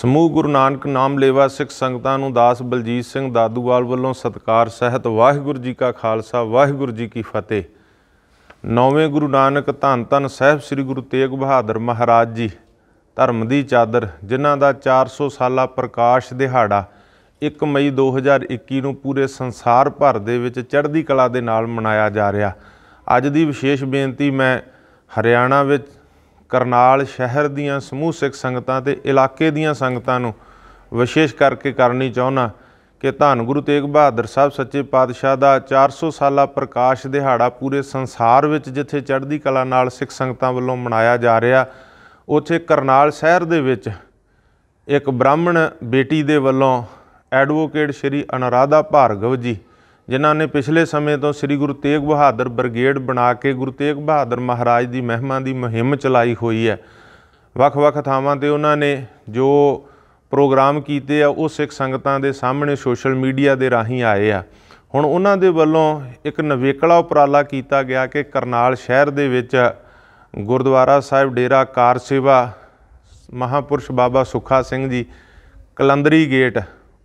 ਸਮੂਹ ਗੁਰੂ ਨਾਨਕ ਨਾਮ ਲੇਵਾ ਸਿੱਖ ਸੰਗਤਾਂ ਨੂੰ ਦਾਸ ਬਲਜੀਤ ਸਿੰਘ ਦਾਦੂਵਾਲ ਵੱਲੋਂ ਸਤਿਕਾਰ ਸਹਿਤ ਵਾਹਿਗੁਰੂ ਜੀ ਕਾ ਖਾਲਸਾ ਵਾਹਿਗੁਰੂ ਜੀ ਕੀ ਫਤਿਹ ਨੌਵੇਂ ਗੁਰੂ ਨਾਨਕ ਧੰਨ ਧੰਨ ਸਾਹਿਬ ਸ੍ਰੀ ਗੁਰੂ ਤੇਗ ਬਹਾਦਰ ਮਹਾਰਾਜ ਜੀ ਧਰਮ ਦੀ ਚਾਦਰ ਜਿਨ੍ਹਾਂ ਦਾ 400 ਸਾਲਾ ਪ੍ਰਕਾਸ਼ ਦਿਹਾੜਾ 1 ਮਈ 2021 ਨੂੰ ਪੂਰੇ ਸੰਸਾਰ ਭਰ ਦੇ ਵਿੱਚ ਚੜ੍ਹਦੀ ਕਲਾ ਦੇ ਨਾਲ ਮਨਾਇਆ ਜਾ ਰਿਹਾ ਅੱਜ ਦੀ ਵਿਸ਼ੇਸ਼ ਬੇਨਤੀ ਮੈਂ ਹਰਿਆਣਾ ਵਿੱਚ ਕਰਨਾਲ ਸ਼ਹਿਰ ਦੀਆਂ ਸਮੂਹ ਸਿੱਖ ਸੰਗਤਾਂ ਤੇ ਇਲਾਕੇ ਦੀਆਂ ਸੰਗਤਾਂ ਨੂੰ ਵਿਸ਼ੇਸ਼ ਕਰਕੇ ਕਰਨੀ ਚਾਹੁੰਨਾ ਕਿ ਧੰਨ ਗੁਰੂ ਤੇਗ ਬਹਾਦਰ ਸਾਹਿਬ ਸੱਚੇ ਪਾਤਸ਼ਾਹ ਦਾ 400 ਸਾਲਾ ਪ੍ਰਕਾਸ਼ ਦਿਹਾੜਾ ਪੂਰੇ ਸੰਸਾਰ ਵਿੱਚ ਜਿੱਥੇ ਚੜ੍ਹਦੀ ਕਲਾ ਨਾਲ ਸਿੱਖ ਸੰਗਤਾਂ ਵੱਲੋਂ ਮਨਾਇਆ ਜਾ ਰਿਹਾ ਉੱਥੇ ਕਰਨਾਲ ਸ਼ਹਿਰ ਦੇ ਵਿੱਚ ਇੱਕ ਬ੍ਰਾਹਮਣ ਬੇਟੀ ਦੇ ਵੱਲੋਂ ਐਡਵੋਕੇਟ ਸ਼੍ਰੀ ਅਨਰਾਧਾ ਭਾਰਗਵ ਜੀ ਜਿਨ੍ਹਾਂ ਨੇ ਪਿਛਲੇ ਸਮੇਂ ਤੋਂ ਸ੍ਰੀ ਗੁਰੂ ਤੇਗ ਬਹਾਦਰ ਬ੍ਰਿਗੇਡ ਬਣਾ ਕੇ ਗੁਰੂ ਤੇਗ ਬਹਾਦਰ ਮਹਾਰਾਜ ਦੀ ਮਹਿਮਾ ਦੀ ਮੁਹਿੰਮ ਚਲਾਈ ਹੋਈ ਹੈ ਵੱਖ-ਵੱਖ ਥਾਵਾਂ ਤੇ ਉਹਨਾਂ ਨੇ ਜੋ ਪ੍ਰੋਗਰਾਮ ਕੀਤੇ ਆ ਉਹ ਸਿੱਖ ਸੰਗਤਾਂ ਦੇ ਸਾਹਮਣੇ ਸੋਸ਼ਲ ਮੀਡੀਆ ਦੇ ਰਾਹੀਂ ਆਏ ਆ ਹੁਣ ਉਹਨਾਂ ਦੇ ਵੱਲੋਂ ਇੱਕ ਨਵੇਕਲਾ ਉਪਰਾਲਾ ਕੀਤਾ ਗਿਆ ਕਿ ਕਰਨਾਲ ਸ਼ਹਿਰ ਦੇ ਵਿੱਚ ਗੁਰਦੁਆਰਾ ਸਾਹਿਬ ਡੇਰਾ ਕਾਰ ਸੇਵਾ ਮਹਾਪੁਰਸ਼ ਬਾਬਾ ਸੁਖਾ ਸਿੰਘ ਜੀ ਕਲੰਦਰੀ ਗੇਟ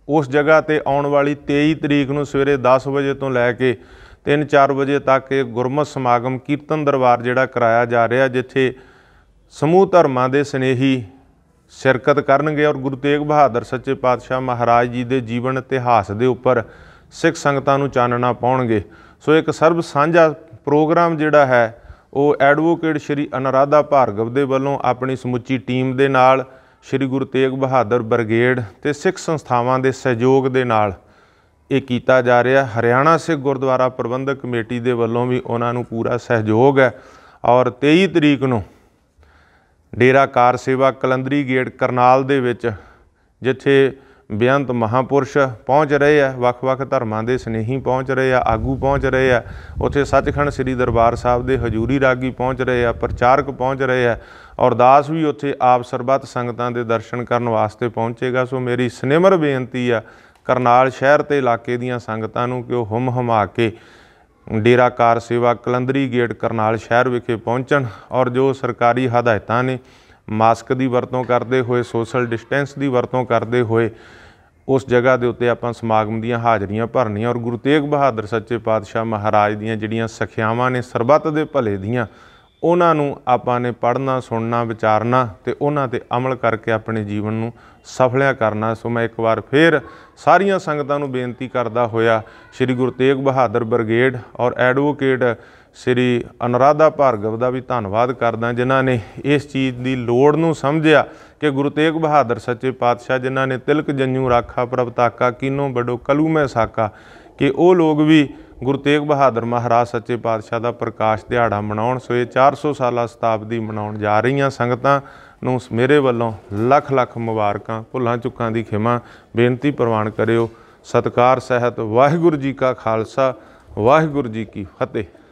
ਉਸ ਜਗ੍ਹਾ ਤੇ ਆਉਣ ਵਾਲੀ 23 ਤਰੀਕ ਨੂੰ ਸਵੇਰੇ 10 ਵਜੇ ਤੋਂ ਲੈ ਕੇ 3-4 ਵਜੇ ਤੱਕ ਇਹ ਗੁਰਮਤ ਸਮਾਗਮ ਕੀਰਤਨ ਦਰਬਾਰ ਜਿਹੜਾ ਕਰਾਇਆ ਜਾ ਰਿਹਾ ਜਿੱਥੇ ਸਮੂਹ ਧਰਮਾਂ ਦੇ ਸਨੇਹੀ ਸ਼ਿਰਕਤ ਕਰਨਗੇ ਔਰ ਗੁਰੂ ਤੇਗ ਬਹਾਦਰ ਸੱਚੇ ਪਾਤਸ਼ਾਹ ਮਹਾਰਾਜ ਜੀ ਦੇ ਜੀਵਨ ਇਤਿਹਾਸ ਦੇ ਉੱਪਰ ਸਿੱਖ ਸੰਗਤਾਂ ਨੂੰ ਚਾਨਣਾ ਪਾਉਣਗੇ ਸੋ ਇੱਕ ਸਰਬ ਸਾਂਝਾ ਪ੍ਰੋਗਰਾਮ ਜਿਹੜਾ ਹੈ ਉਹ ਐਡਵੋਕੇਟ ਸ਼੍ਰੀ ਅਨਰਾਧਾ ਭਾਰਗਵ ਦੇ ਵੱਲੋਂ ਆਪਣੀ ਸਮੁੱਚੀ ਟੀਮ ਦੇ ਨਾਲ ਸ੍ਰੀ ਗੁਰੂ ਤੇਗ ਬਹਾਦਰ ਬ੍ਰਿਗੇਡ ਤੇ ਸਿੱਖ ਸੰਸਥਾਵਾਂ ਦੇ ਸਹਿਯੋਗ ਦੇ ਨਾਲ ਇਹ ਕੀਤਾ ਜਾ ਰਿਹਾ ਹਰਿਆਣਾ ਸਿੱਖ ਗੁਰਦੁਆਰਾ ਪ੍ਰਬੰਧਕ ਕਮੇਟੀ ਦੇ ਵੱਲੋਂ ਵੀ ਉਹਨਾਂ ਨੂੰ ਪੂਰਾ ਸਹਿਯੋਗ ਹੈ ਔਰ 23 ਤਰੀਕ ਨੂੰ ਡੇਰਾ ਕਾਰ ਸੇਵਾ ਕਲੰਦਰੀ ਗੇਟ ਕਰਨਾਲ ਦੇ ਵਿੱਚ ਜਿੱਥੇ ਬਿਆੰਤ ਮਹਾਪੁਰਸ਼ ਪਹੁੰਚ ਰਹੇ ਆ ਵੱਖ-ਵੱਖ ਧਰਮਾਂ ਦੇ ਸਨੇਹੀ ਪਹੁੰਚ ਰਹੇ ਆ ਆਗੂ ਪਹੁੰਚ ਰਹੇ ਆ ਉੱਥੇ ਸੱਚਖੰਡ ਸ੍ਰੀ ਦਰਬਾਰ ਸਾਹਿਬ ਦੇ ਹਜ਼ੂਰੀ ਰਾਗੀ ਪਹੁੰਚ ਰਹੇ ਆ ਪ੍ਰਚਾਰਕ ਪਹੁੰਚ ਰਹੇ ਆ ਅਰਦਾਸ ਵੀ ਉੱਥੇ ਆਪ ਸਰਬੱਤ ਸੰਗਤਾਂ ਦੇ ਦਰਸ਼ਨ ਕਰਨ ਵਾਸਤੇ ਪਹੁੰਚੇਗਾ ਸੋ ਮੇਰੀ ਸਨੇਮਰ ਬੇਨਤੀ ਆ ਕਰਨਾਲ ਸ਼ਹਿਰ ਤੇ ਇਲਾਕੇ ਦੀਆਂ ਸੰਗਤਾਂ ਨੂੰ ਕਿ ਉਹ ਹਮ ਹਮਾ ਕੇ ਡੇਰਾ ਕਾਰ ਸੇਵਾ ਕਲੰਦਰੀ ਗੇਟ ਕਰਨਾਲ ਸ਼ਹਿਰ ਵਿਖੇ ਪਹੁੰਚਣ ਔਰ ਜੋ ਸਰਕਾਰੀ ਹਦਾਇਤਾਂ ਨੇ ਮਾਸਕ ਦੀ ਵਰਤੋਂ ਕਰਦੇ ਹੋਏ ਸੋਸ਼ਲ ਡਿਸਟੈਂਸ ਦੀ ਵਰਤੋਂ ਕਰਦੇ ਹੋਏ ਉਸ ਜਗ੍ਹਾ ਦੇ ਉੱਤੇ ਆਪਾਂ ਸਮਾਗਮ ਦੀਆਂ ਹਾਜ਼ਰੀਆਂ ਭਰਨੀਆਂ ਔਰ ਗੁਰੂ ਤੇਗ ਬਹਾਦਰ ਸੱਚੇ ਪਾਤਸ਼ਾਹ ਮਹਾਰਾਜ ਦੀਆਂ ਜਿਹੜੀਆਂ ਸਖਿਆਵਾਂ ਨੇ ਸਰਬੱਤ ਦੇ ਭਲੇ ਦੀਆਂ ਉਹਨਾਂ ਨੂੰ ਆਪਾਂ ਨੇ ਪੜਨਾ ਸੁਣਨਾ ਵਿਚਾਰਨਾ ਤੇ ਉਹਨਾਂ ਤੇ ਅਮਲ ਕਰਕੇ ਆਪਣੇ ਜੀਵਨ ਨੂੰ ਸਫਲਿਆ ਕਰਨਾ ਸੋ ਮੈਂ ਇੱਕ ਵਾਰ ਫੇਰ ਸਾਰੀਆਂ ਸੰਗਤਾਂ ਨੂੰ ਬੇਨਤੀ ਕਰਦਾ ਹੋਇਆ ਸ੍ਰੀ ਗੁਰੂ ਤੇਗ ਬਹਾਦਰ ਬ੍ਰਿਗੇਡ ਔਰ ਐਡਵੋਕੇਟ ਸ੍ਰੀ ਅਨਰਾਧਾ ਭਾਰਗਵ ਦਾ ਵੀ ਧੰਨਵਾਦ ਕਰਦਾ ਜਿਨ੍ਹਾਂ ਨੇ ਇਸ ਚੀਜ਼ ਦੀ ਲੋੜ ਨੂੰ ਸਮਝਿਆ ਕਿ ਗੁਰੂ ਤੇਗ ਬਹਾਦਰ ਸੱਚੇ ਪਾਤਸ਼ਾਹ ਜਿਨ੍ਹਾਂ ਨੇ ਤਿਲਕ ਜੰਨੂ ਰਾਖਾ ਪ੍ਰਭਤਾਕਾ ਕਿਨੋ ਬਡੋ ਕਲੂ ਮੈਂ ਸਾਕਾ ਕਿ ਉਹ ਲੋਕ ਵੀ ਗੁਰੂ ਤੇਗ ਬਹਾਦਰ ਮਹਾਰਾਜ ਸੱਚੇ ਪਾਤਸ਼ਾਹ ਦਾ ਪ੍ਰਕਾਸ਼ ਦਿਹਾੜਾ ਮਨਾਉਣ ਸੋ ਇਹ 400 ਸਾਲਾ ਸਤਾਬਦੀ ਮਨਾਉਣ ਜਾ ਰਹੀਆਂ ਸੰਗਤਾਂ ਨੂੰ ਮੇਰੇ ਵੱਲੋਂ ਲੱਖ ਲੱਖ ਮੁਬਾਰਕਾਂ ਭੁੱਲਾਂ ਚੁੱਕਾਂ ਦੀ ਖਿਮਾ ਬੇਨਤੀ ਪ੍ਰਵਾਨ ਕਰਿਓ ਸਤਕਾਰ ਸਹਿਤ ਵਾਹਿਗੁਰੂ ਜੀ ਕਾ ਖਾਲਸਾ ਵਾਹਿਗੁਰੂ ਜੀ ਕੀ ਫਤਿਹ